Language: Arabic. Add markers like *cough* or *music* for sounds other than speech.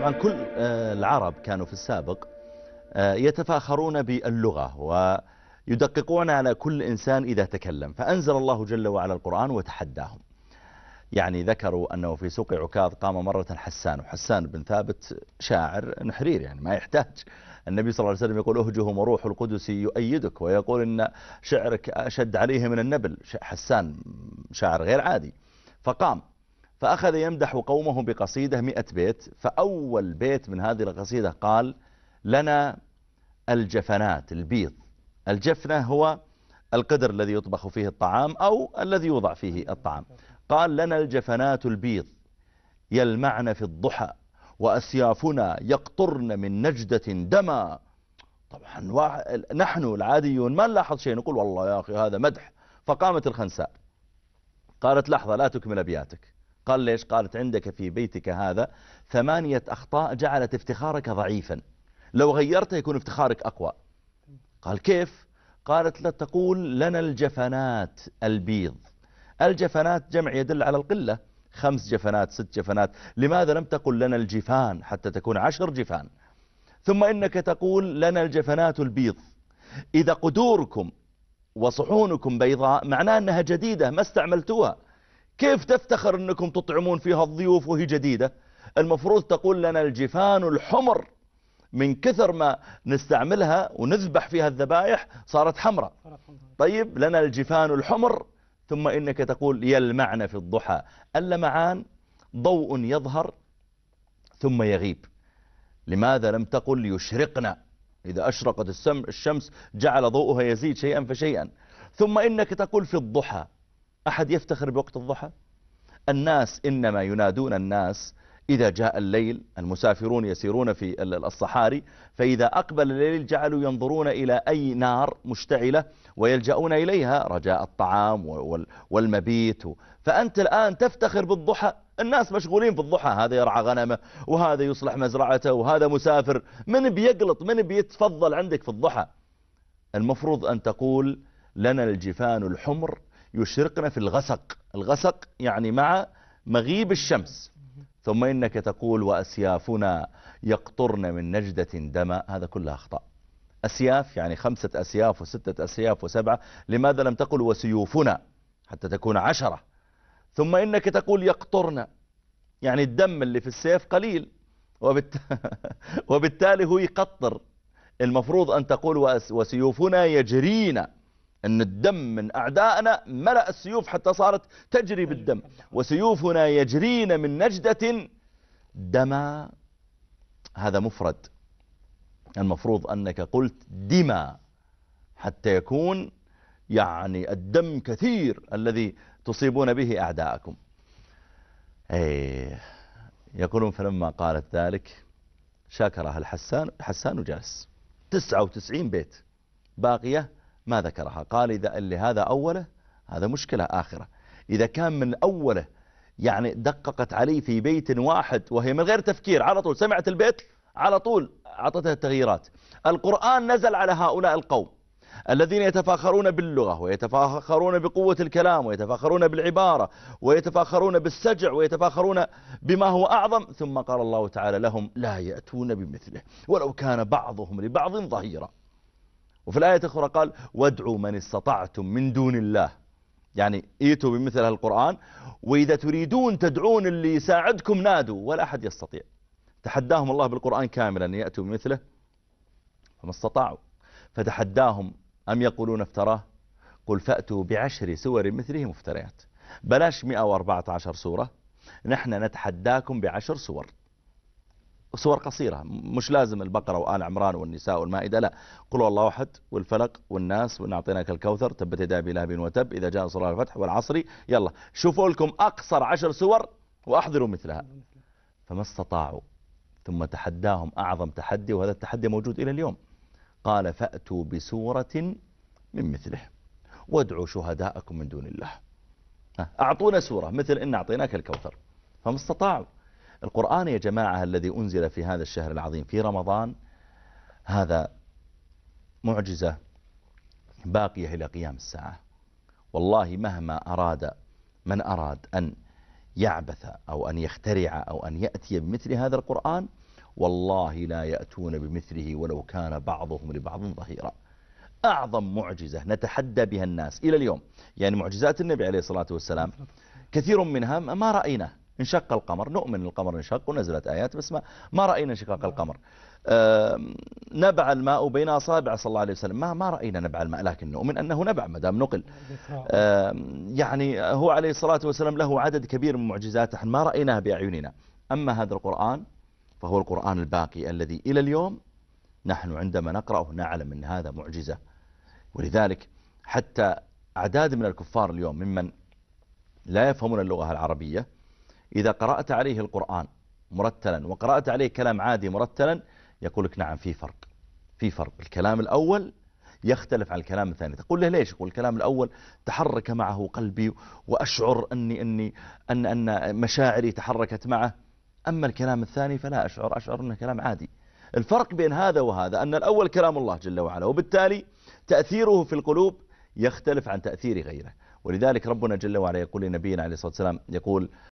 طبعا كل آه، العرب كانوا في السابق آه، يتفاخرون باللغة ويدققون على كل إنسان إذا تكلم فأنزل الله جل وعلا القرآن وتحداهم يعني ذكروا أنه في سوق عكاظ قام مرة حسان وحسان بن ثابت شاعر نحرير يعني ما يحتاج النبي صلى الله عليه وسلم يقول أهجهم وروح القدس يؤيدك ويقول إن شعرك أشد عليه من النبل حسان شاعر غير عادي فقام فأخذ يمدح قومه بقصيدة مئة بيت فأول بيت من هذه القصيدة قال لنا الجفنات البيض الجفنة هو القدر الذي يطبخ فيه الطعام أو الذي يوضع فيه الطعام قال لنا الجفنات البيض يلمعن في الضحى وأسيافنا يقطرن من نجدة دما طبعا نحن العاديون ما نلاحظ شيء نقول والله يا أخي هذا مدح فقامت الخنساء قالت لحظة لا تكمل أبياتك قال ليش قالت عندك في بيتك هذا ثمانية أخطاء جعلت افتخارك ضعيفا لو غيرته يكون افتخارك أقوى قال كيف قالت لا تقول لنا الجفنات البيض الجفنات جمع يدل على القلة خمس جفنات ست جفنات لماذا لم تقل لنا الجفان حتى تكون عشر جفان ثم إنك تقول لنا الجفنات البيض إذا قدوركم وصحونكم بيضاء معناه أنها جديدة ما استعملتوها كيف تفتخر أنكم تطعمون فيها الضيوف وهي جديدة المفروض تقول لنا الجفان الحمر من كثر ما نستعملها ونذبح فيها الذبائح صارت حمراء طيب لنا الجفان الحمر ثم إنك تقول يلمعن في الضحى اللمعان ضوء يظهر ثم يغيب لماذا لم تقل يشرقنا إذا أشرقت الشمس جعل ضوءها يزيد شيئا فشيئا ثم إنك تقول في الضحى أحد يفتخر بوقت الضحى الناس إنما ينادون الناس إذا جاء الليل المسافرون يسيرون في الصحاري فإذا أقبل الليل جعلوا ينظرون إلى أي نار مشتعلة ويلجأون إليها رجاء الطعام والمبيت فأنت الآن تفتخر بالضحى الناس مشغولين بالضحى هذا يرعى غنمه وهذا يصلح مزرعته وهذا مسافر من بيقلط من بيتفضل عندك في الضحى المفروض أن تقول لنا الجفان الحمر يشرقن في الغسق الغسق يعني مع مغيب الشمس ثم إنك تقول وأسيافنا يقطرن من نجدة دما هذا كله أخطاء أسياف يعني خمسة أسياف وستة أسياف وسبعة لماذا لم تقل وسيوفنا حتى تكون عشرة ثم إنك تقول يقطرن يعني الدم اللي في السيف قليل وبالت... *laughs* وبالتالي هو يقطر المفروض أن تقول وسيوفنا يجرينا أن الدم من أعدائنا ملأ السيوف حتى صارت تجري طيب، بالدم وسيوفنا يجرين من نجدة دما هذا مفرد المفروض أنك قلت دما حتى يكون يعني الدم كثير الذي تصيبون به أعداءكم أيه يقولون فلما قالت ذلك شاكرها الحسان الحسان جالس 99 بيت باقية ما ذكرها قال إذا اللي هذا أوله هذا مشكلة آخرة إذا كان من أوله يعني دققت علي في بيت واحد وهي من غير تفكير على طول سمعت البيت على طول أعطتها التغييرات القرآن نزل على هؤلاء القوم الذين يتفاخرون باللغة ويتفاخرون بقوة الكلام ويتفاخرون بالعبارة ويتفاخرون بالسجع ويتفاخرون بما هو أعظم ثم قال الله تعالى لهم لا يأتون بمثله ولو كان بعضهم لبعض ظهيرا وفي الآية الأخرى قال وادعوا من استطعتم من دون الله يعني ايتوا بمثل القرآن وإذا تريدون تدعون اللي يساعدكم نادوا ولا أحد يستطيع تحداهم الله بالقرآن كاملا أن يأتوا بمثله فما استطاعوا فتحداهم أم يقولون افتراه قل فأتوا بعشر سور مثله مفتريات بلاش 114 سورة نحن نتحداكم بعشر سور صور قصيرة مش لازم البقرة وآل عمران والنساء والمائدة لا قل الله أحد والفلق والناس وإن أعطيناك الكوثر تبت يدا بلهب وتب إذا جاء صلاة الفتح والعصر يلا شوفوا لكم أقصر عشر سور وأحضروا مثلها فما استطاعوا ثم تحداهم أعظم تحدي وهذا التحدي موجود إلى اليوم قال فأتوا بسورة من مثله وادعوا شهداءكم من دون الله أعطونا سورة مثل إن أعطيناك الكوثر فما استطاعوا القرآن يا جماعة الذي أنزل في هذا الشهر العظيم في رمضان هذا معجزة باقية إلى قيام الساعة والله مهما أراد من أراد أن يعبث أو أن يخترع أو أن يأتي بمثل هذا القرآن والله لا يأتون بمثله ولو كان بعضهم لبعض ظهيرا أعظم معجزة نتحدى بها الناس إلى اليوم يعني معجزات النبي عليه الصلاة والسلام كثير منها ما رأيناه انشق القمر نؤمن القمر انشق ونزلت آيات بس ما, ما رأينا انشقاق القمر آه، نبع الماء بين أصابع صلى الله عليه وسلم ما, ما رأينا نبع الماء لكن نؤمن أنه نبع ما دام نقل آه، يعني هو عليه الصلاة والسلام له عدد كبير من معجزات احنا ما رأيناها بأعيننا أما هذا القرآن فهو القرآن الباقي الذي إلى اليوم نحن عندما نقرأه نعلم أن هذا معجزة ولذلك حتى أعداد من الكفار اليوم ممن لا يفهمون اللغة العربية إذا قرأت عليه القرآن مرتلا وقرأت عليه كلام عادي مرتلا يقول لك نعم في فرق في فرق الكلام الأول يختلف عن الكلام الثاني تقول له ليش يقول الكلام الأول تحرك معه قلبي وأشعر أني, أني أن, أن مشاعري تحركت معه أما الكلام الثاني فلا أشعر أشعر أنه كلام عادي الفرق بين هذا وهذا أن الأول كلام الله جل وعلا وبالتالي تأثيره في القلوب يختلف عن تأثير غيره ولذلك ربنا جل وعلا يقول لنبينا عليه الصلاة والسلام يقول